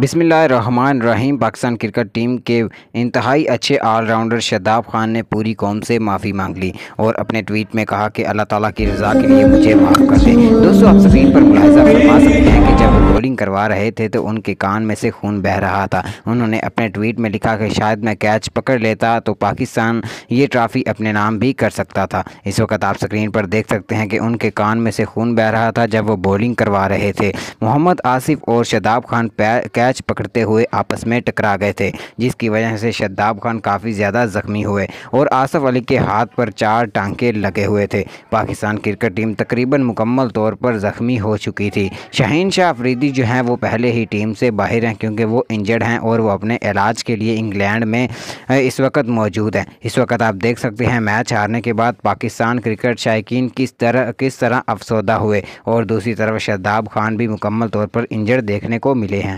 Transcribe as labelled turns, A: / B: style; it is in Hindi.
A: बिसमान रहीम पाकिस्तान क्रिकेट टीम के इंतहाई अच्छे ऑलराउंडर शदाब खान ने पूरी कौम से माफ़ी मांग ली और अपने ट्वीट में कहा कि अल्लाह ताला की रजा के लिए मुझे माफ़ कर दें दोस्तों आप स्क्रीन पर शूटिंग करवा रहे थे तो उनके कान में से खून बह रहा था उन्होंने अपने ट्वीट में लिखा कि शायद मैं कैच पकड़ लेता तो पाकिस्तान ये ट्रॉफ़ी अपने नाम भी कर सकता था इस वक्त आप स्क्रीन पर देख सकते हैं कि उनके कान में से खून बह रहा था जब वो बॉलिंग करवा रहे थे मोहम्मद आसिफ और शदाब खान कैच पकड़ते हुए आपस में टकरा गए थे जिसकी वजह से शदाब खान काफ़ी ज़्यादा ज़ख्मी हुए और आसफ़ अली के हाथ पर चार टांके लगे हुए थे पाकिस्तान क्रिकेट टीम तकरीबन मुकम्मल तौर पर ज़ख्मी हो चुकी थी शहीन शाह अफरीदी जो जो हैं वो पहले ही टीम से बाहर हैं क्योंकि वो इंजर्ड हैं और वो अपने इलाज के लिए इंग्लैंड में इस वक्त मौजूद हैं इस वक्त आप देख सकते हैं मैच हारने के बाद पाकिस्तान क्रिकेट शायकीन किस तरह किस तरह अफसोदा हुए और दूसरी तरफ शदाब खान भी मुकम्मल तौर पर इंजर्ड देखने को मिले हैं